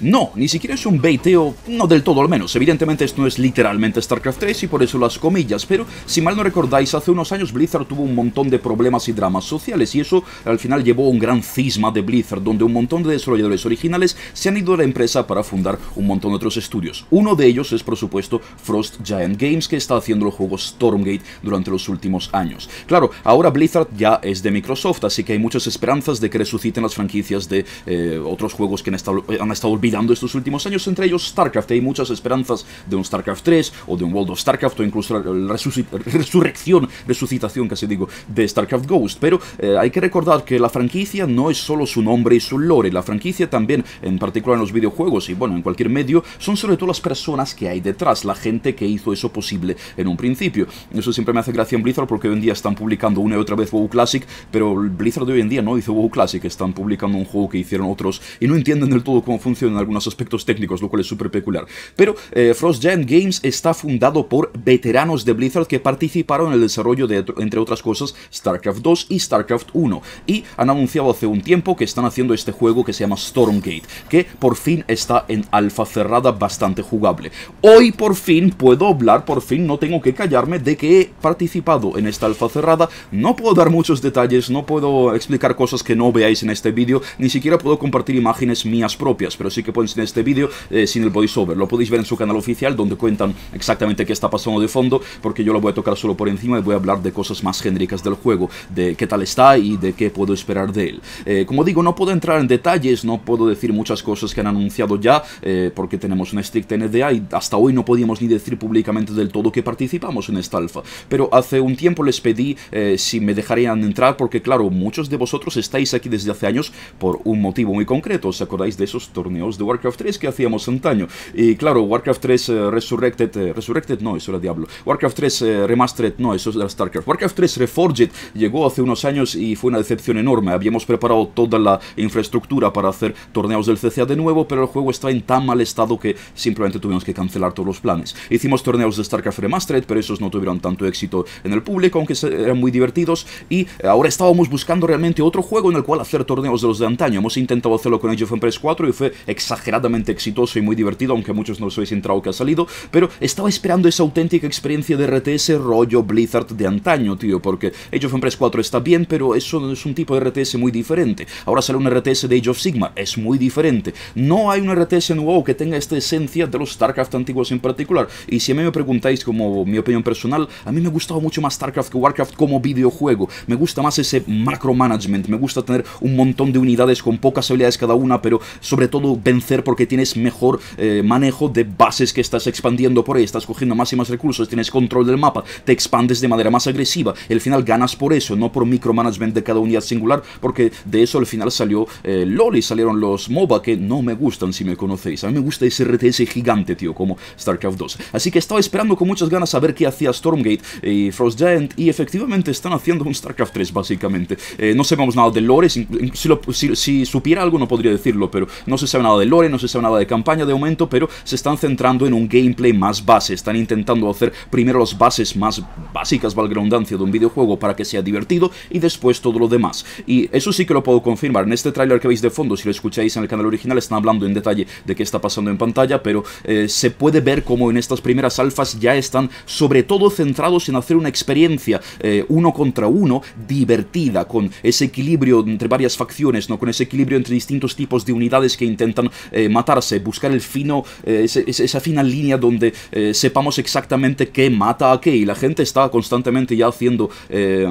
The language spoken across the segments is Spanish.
No, ni siquiera es un baiteo, no del todo al menos. Evidentemente esto no es literalmente StarCraft 3 y por eso las comillas, pero si mal no recordáis, hace unos años Blizzard tuvo un montón de problemas y dramas sociales y eso al final llevó a un gran cisma de Blizzard, donde un montón de desarrolladores originales se han ido a la empresa para fundar un montón de otros estudios. Uno de ellos es por supuesto Frost Giant Games, que está haciendo el juego Stormgate durante los últimos años. Claro, ahora Blizzard ya es de Microsoft, así que hay muchas esperanzas de que resuciten las franquicias de eh, otros juegos que han estado, olvidando dando estos últimos años, entre ellos StarCraft. Hay muchas esperanzas de un StarCraft 3 o de un World of StarCraft o incluso la resurrección, resucitación casi digo, de StarCraft Ghost. Pero eh, hay que recordar que la franquicia no es solo su nombre y su lore, la franquicia también, en particular en los videojuegos y bueno, en cualquier medio, son sobre todo las personas que hay detrás, la gente que hizo eso posible en un principio. Eso siempre me hace gracia en Blizzard porque hoy en día están publicando una y otra vez WoW Classic, pero Blizzard de hoy en día no hizo WoW Classic, están publicando un juego que hicieron otros y no entienden del todo cómo funciona algunos aspectos técnicos, lo cual es súper peculiar. Pero eh, Frost Giant Games está fundado por veteranos de Blizzard que participaron en el desarrollo de, entre otras cosas, StarCraft 2 y StarCraft 1. Y han anunciado hace un tiempo que están haciendo este juego que se llama Stormgate, que por fin está en alfa cerrada bastante jugable. Hoy por fin puedo hablar, por fin no tengo que callarme de que he participado en esta alfa cerrada. No puedo dar muchos detalles, no puedo explicar cosas que no veáis en este vídeo, ni siquiera puedo compartir imágenes mías propias, pero sí que que ser en este vídeo eh, sin el voiceover. Lo podéis ver en su canal oficial donde cuentan exactamente qué está pasando de fondo, porque yo lo voy a tocar solo por encima y voy a hablar de cosas más genéricas del juego, de qué tal está y de qué puedo esperar de él. Eh, como digo, no puedo entrar en detalles, no puedo decir muchas cosas que han anunciado ya, eh, porque tenemos un strict NDA y hasta hoy no podíamos ni decir públicamente del todo que participamos en esta alfa. Pero hace un tiempo les pedí si me dejarían entrar, porque claro, muchos de vosotros estáis aquí desde hace años por un motivo muy concreto, ¿os acordáis de esos torneos de Warcraft 3 que hacíamos antaño. Y claro, Warcraft 3 eh, Resurrected, eh, Resurrected no, eso era Diablo. Warcraft 3 eh, Remastered, no, eso era StarCraft. Warcraft 3 Reforged llegó hace unos años y fue una decepción enorme. Habíamos preparado toda la infraestructura para hacer torneos del CCA de nuevo, pero el juego está en tan mal estado que simplemente tuvimos que cancelar todos los planes. Hicimos torneos de StarCraft Remastered, pero esos no tuvieron tanto éxito en el público, aunque eran muy divertidos. Y ahora estábamos buscando realmente otro juego en el cual hacer torneos de los de antaño. Hemos intentado hacerlo con Age of Empires 4 y fue exageradamente exitoso y muy divertido, aunque muchos no habéis entrado que ha salido, pero estaba esperando esa auténtica experiencia de RTS rollo Blizzard de antaño, tío, porque Age of Empires 4 está bien, pero eso es un tipo de RTS muy diferente. Ahora sale un RTS de Age of Sigma, es muy diferente. No hay un RTS nuevo que tenga esta esencia de los StarCraft antiguos en particular, y si a mí me preguntáis como mi opinión personal, a mí me gustaba mucho más StarCraft que Warcraft como videojuego, me gusta más ese macro management, me gusta tener un montón de unidades con pocas habilidades cada una, pero sobre todo hacer porque tienes mejor eh, manejo de bases que estás expandiendo por ahí, estás cogiendo más y más recursos, tienes control del mapa, te expandes de manera más agresiva, al final ganas por eso, no por micromanagement de cada unidad singular, porque de eso al final salió eh, LOL y salieron los MOBA que no me gustan si me conocéis, a mí me gusta ese RTS gigante, tío, como StarCraft 2. Así que estaba esperando con muchas ganas a ver qué hacía Stormgate y Frost Giant y efectivamente están haciendo un StarCraft 3 básicamente. Eh, no sabemos nada de lore, si supiera algo no podría decirlo, pero no se sabe nada de lore, no se sabe nada de campaña de aumento, pero se están centrando en un gameplay más base. Están intentando hacer primero las bases más básicas, valga de un videojuego para que sea divertido y después todo lo demás. Y eso sí que lo puedo confirmar. En este tráiler que veis de fondo, si lo escucháis en el canal original, están hablando en detalle de qué está pasando en pantalla, pero eh, se puede ver como en estas primeras alfas ya están sobre todo centrados en hacer una experiencia eh, uno contra uno divertida, con ese equilibrio entre varias facciones, ¿no? con ese equilibrio entre distintos tipos de unidades que intentan eh, matarse, buscar el fino, eh, esa fina línea donde eh, sepamos exactamente qué mata a qué. Y la gente está constantemente ya haciendo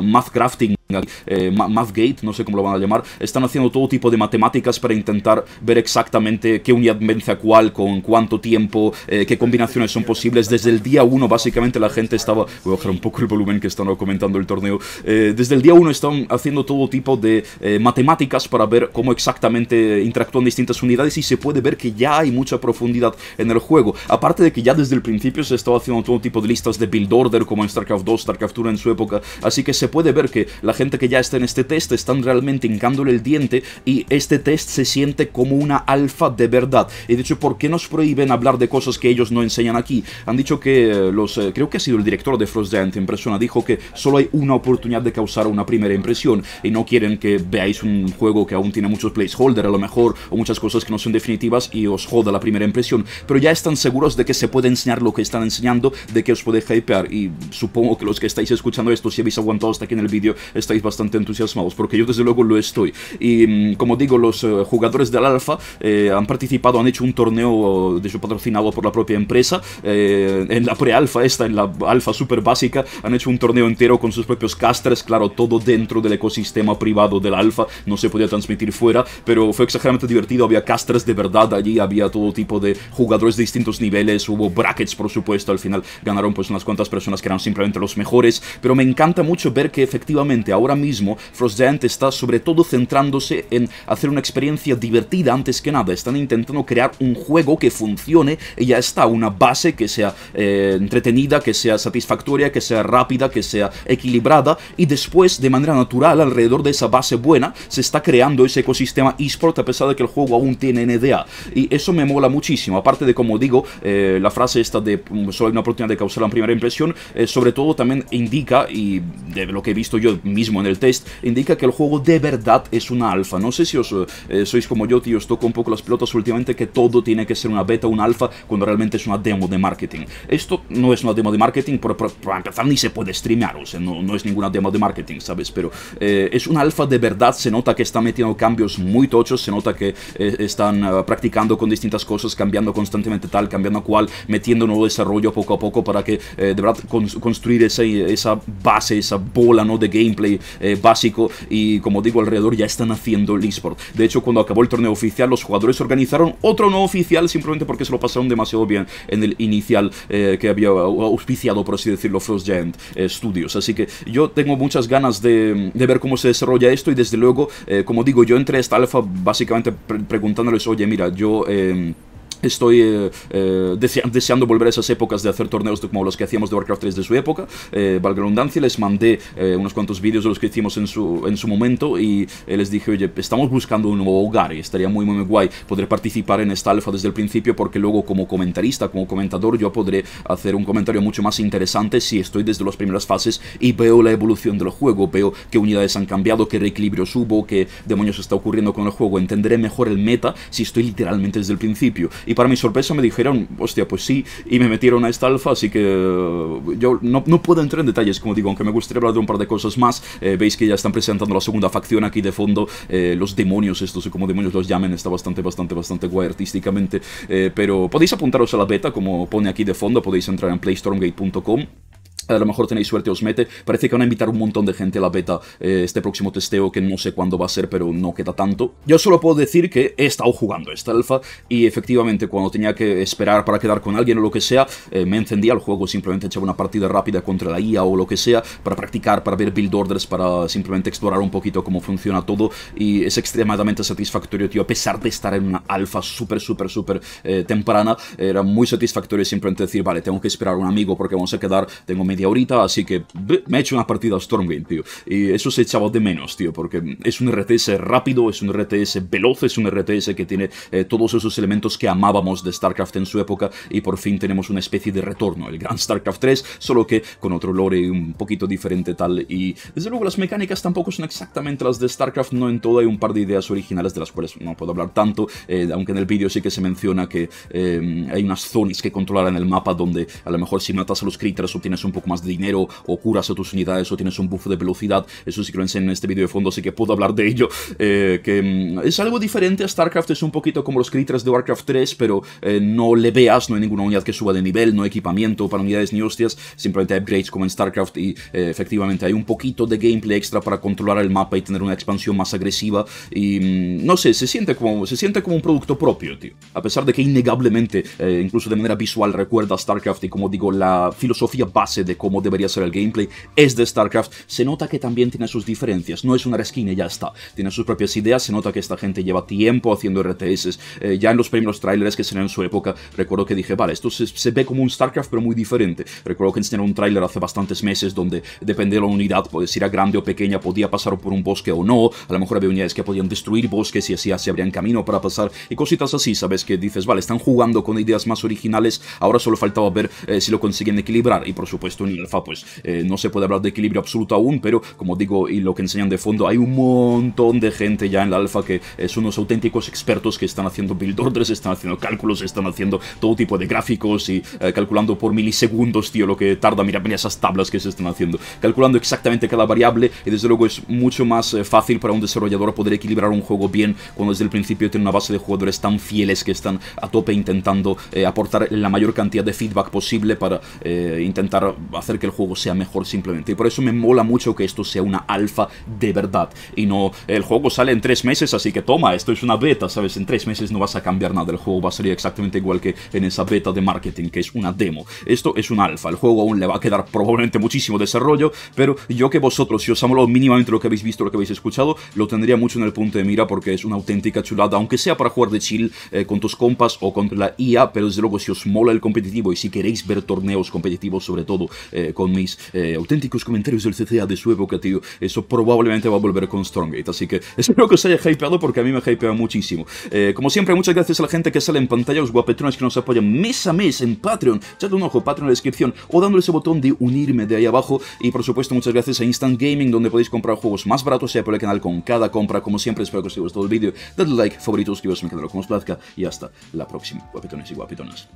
math crafting eh, Mathgate, no sé cómo lo van a llamar, están haciendo todo tipo de matemáticas para intentar ver exactamente qué unidad vence a cuál, con cuánto tiempo, eh, qué combinaciones son posibles. Desde el día 1, básicamente, la gente estaba. Voy a bajar un poco el volumen que están comentando el torneo. Eh, desde el día 1 están haciendo todo tipo de matemáticas para ver cómo exactamente interactúan distintas unidades y se puede ver que ya hay mucha profundidad en el juego. Aparte de que ya desde el principio se estaba haciendo todo tipo de listas de build order, como en StarCraft 2, StarCraft 1 en su época, así que se puede ver que la gente que ya está en este test están realmente hincándole el diente y este test se siente como una alfa de verdad. He dicho, ¿por qué nos prohíben hablar de cosas que ellos no enseñan aquí? Han dicho que eh, los, eh, creo que ha sido el director de Frost Giant en persona, dijo que solo hay una oportunidad de causar una primera impresión y no quieren que veáis un juego que aún tiene muchos placeholders a lo mejor o muchas cosas que no son definitivas y os joda la primera impresión, pero ya están seguros de que se puede enseñar lo que están enseñando, de que os puede hypear y supongo que los que estáis escuchando esto, si habéis aguantado hasta aquí en el vídeo, estáis bastante entusiasmados, porque yo desde luego lo estoy. Y mm, como digo, los eh, jugadores del Alfa eh, han participado, han hecho un torneo de su patrocinado por la propia empresa, eh, en la pre-alfa esta, en la alfa super básica, han hecho un torneo entero con sus propios casters, claro, todo dentro del ecosistema privado del alfa, no se podía transmitir fuera, pero fue exageradamente divertido, había casters de verdad allí, había todo tipo de jugadores de distintos niveles, hubo brackets por supuesto, al final ganaron pues unas cuantas personas que eran simplemente los mejores, pero me encanta mucho ver que efectivamente ahora mismo Giant está sobre todo centrándose en hacer una experiencia divertida antes que nada. Están intentando crear un juego que funcione y ya está, una base que sea eh, entretenida, que sea satisfactoria, que sea rápida, que sea equilibrada y después de manera natural alrededor de esa base buena se está creando ese ecosistema eSport a pesar de que el juego aún tiene NDA. Y eso me mola muchísimo, aparte de como digo, eh, la frase esta de mm, solo hay una oportunidad de causar la primera impresión, eh, sobre todo también indica, y de lo que he visto yo mismo, en el test indica que el juego de verdad es una alfa. No sé si os eh, sois como yo, tío, os toco un poco las pelotas últimamente que todo tiene que ser una beta, una alfa, cuando realmente es una demo de marketing. Esto no es una demo de marketing, por, empezar ni se puede streamear, o sea, no, no es ninguna demo de marketing, ¿sabes? Pero eh, es una alfa de verdad, se nota que está metiendo cambios muy tochos, se nota que eh, están ah, practicando con distintas cosas, cambiando constantemente tal, cambiando cual, metiendo nuevo desarrollo poco a poco para que de verdad construir esa, esa base, esa bola ¿no? de gameplay eh, básico y como digo alrededor ya están haciendo el eSport. De hecho cuando acabó el torneo oficial los jugadores organizaron otro no oficial simplemente porque se lo pasaron demasiado bien en el inicial eh, que había auspiciado por así decirlo Frost Giant eh, Studios. Así que yo tengo muchas ganas de, ver cómo se desarrolla esto y desde luego como digo yo entré a esta alfa básicamente preguntándoles oye mira yo... Estoy eh, eh, deseando volver a esas épocas de hacer torneos como los que hacíamos de Warcraft 3 de su época, eh, les mandé eh, unos cuantos vídeos de los que hicimos en su, en su momento y les dije, oye, estamos buscando un nuevo hogar y estaría muy, muy guay poder participar en esta alfa desde el principio porque luego como comentarista, como comentador, yo podré hacer un comentario mucho más interesante si estoy desde las primeras fases y veo la evolución del juego, veo qué unidades han cambiado, qué reequilibrios hubo, qué demonios está ocurriendo con el juego, entenderé mejor el meta si estoy literalmente desde el principio y para mi sorpresa me dijeron, hostia, pues sí, y me metieron a esta alfa, así que eh, yo no, no puedo entrar en detalles, como digo, aunque me gustaría hablar de un par de cosas más. Eh, veis que ya están presentando la segunda facción aquí de fondo, eh, los demonios estos, o como demonios los llamen, está bastante, bastante, bastante guay artísticamente, pero podéis apuntaros a la beta, como pone aquí de fondo, podéis entrar en playstormgate.com a lo mejor tenéis suerte, os mete. Parece que van a invitar un montón de gente a la beta eh, este próximo testeo, que no sé cuándo va a ser, pero no queda tanto. Yo solo puedo decir que he estado jugando esta alfa y efectivamente cuando tenía que esperar para quedar con alguien o lo que sea, eh, me encendía el juego, simplemente echaba una partida rápida contra la IA o lo que sea, para practicar, para ver build orders, para simplemente explorar un poquito cómo funciona todo y es extremadamente satisfactorio, tío, a pesar de estar en una alfa súper, súper, súper eh, temprana, era muy satisfactorio simplemente decir, vale, tengo que esperar a un amigo porque vamos a quedar, tengo mi media ahorita, así que me he hecho una partida Storm Stormgate, tío. Y eso se echaba de menos, tío, porque es un RTS rápido, es un RTS veloz, es un RTS que tiene eh, todos esos elementos que amábamos de StarCraft en su época y por fin tenemos una especie de retorno, el gran StarCraft 3, solo que con otro lore un poquito diferente tal y desde luego las mecánicas tampoco son exactamente las de StarCraft, no en todo hay un par de ideas originales de las cuales no puedo hablar tanto, eh, aunque en el vídeo sí que se menciona que em, hay unas zonas que controlar en el mapa donde a lo mejor si matas a los critters obtienes un poco más dinero o curas a tus unidades o tienes un buff de velocidad. Eso sí que lo enseñé en este vídeo de fondo, así que puedo hablar de ello. Eh, que mm, es algo diferente a StarCraft, es un poquito como los critters de Warcraft 3, pero eh, no le veas, no hay ninguna unidad que suba de nivel, no hay equipamiento para unidades ni hostias, simplemente hay upgrades como en StarCraft y eh, efectivamente hay un poquito de gameplay extra para controlar el mapa y tener una expansión más agresiva y mm, no sé, se siente como, se siente como un producto propio, tío. A pesar de que innegablemente, incluso de manera visual, recuerda a StarCraft y como digo, la filosofía base de cómo debería ser el gameplay es de StarCraft, se nota que también tiene sus diferencias, no es una reskin y ya está, tiene sus propias ideas, se nota que esta gente lleva tiempo haciendo RTS, eh, ya en los primeros trailers que salieron en su época, recuerdo que dije, vale, esto se, ve como un StarCraft pero muy diferente, recuerdo que enseñaron un trailer hace bastantes meses donde depende de la unidad, pues si era grande o pequeña, podía pasar por un bosque o no, a lo mejor había unidades que podían destruir bosques y así se abrían camino para pasar y cositas así, sabes que dices, vale, están jugando con ideas más originales, ahora solo faltaba ver eh, si lo consiguen equilibrar y por supuesto en el alfa, pues eh, no se puede hablar de equilibrio absoluto aún, pero como digo, y lo que enseñan de fondo, hay un montón de gente ya en la alfa que eh, son unos auténticos expertos que están haciendo build orders, están haciendo cálculos, están haciendo todo tipo de gráficos y eh, calculando por milisegundos, tío, lo que tarda, mira, mira esas tablas que se están haciendo, calculando exactamente cada variable y desde luego es mucho más fácil para un desarrollador poder equilibrar un juego bien cuando desde el principio tiene una base de jugadores tan fieles que están a tope intentando aportar la mayor cantidad de feedback posible para intentar hacer que el juego sea mejor simplemente. Y por eso me mola mucho que esto sea una alfa de verdad. Y no, el juego sale en tres meses, así que toma, esto es una beta, ¿sabes? En tres meses no vas a cambiar nada, el juego va a salir exactamente igual que en esa beta de marketing, que es una demo. Esto es una alfa, el juego aún le va a quedar probablemente muchísimo desarrollo, pero yo que vosotros, si os ha molado mínimamente lo que habéis visto, lo que habéis escuchado, lo tendría mucho en el punto de mira porque es una auténtica chulada, aunque sea para jugar de chill eh, con tus compas o con la IA, pero desde luego si os mola el competitivo y si queréis ver torneos competitivos sobre todo eh, con mis eh, auténticos comentarios del CCA de su época, tío. Eso probablemente va a volver con Strongate. Así que espero que os haya hypeado porque a mí me hypea muchísimo. Eh, como siempre, muchas gracias a la gente que sale en pantalla, los guapetrones que nos apoyan mes a mes en Patreon. Echad un ojo, Patreon en la descripción o dándole ese botón de unirme de ahí abajo. Y por supuesto, muchas gracias a Instant Gaming, donde podéis comprar juegos más baratos y por el canal con cada compra. Como siempre, espero que os haya gustado el vídeo. Dadle like, favorito, suscribiros a mi canal como os plazca y hasta la próxima, guapetones y guapetonas.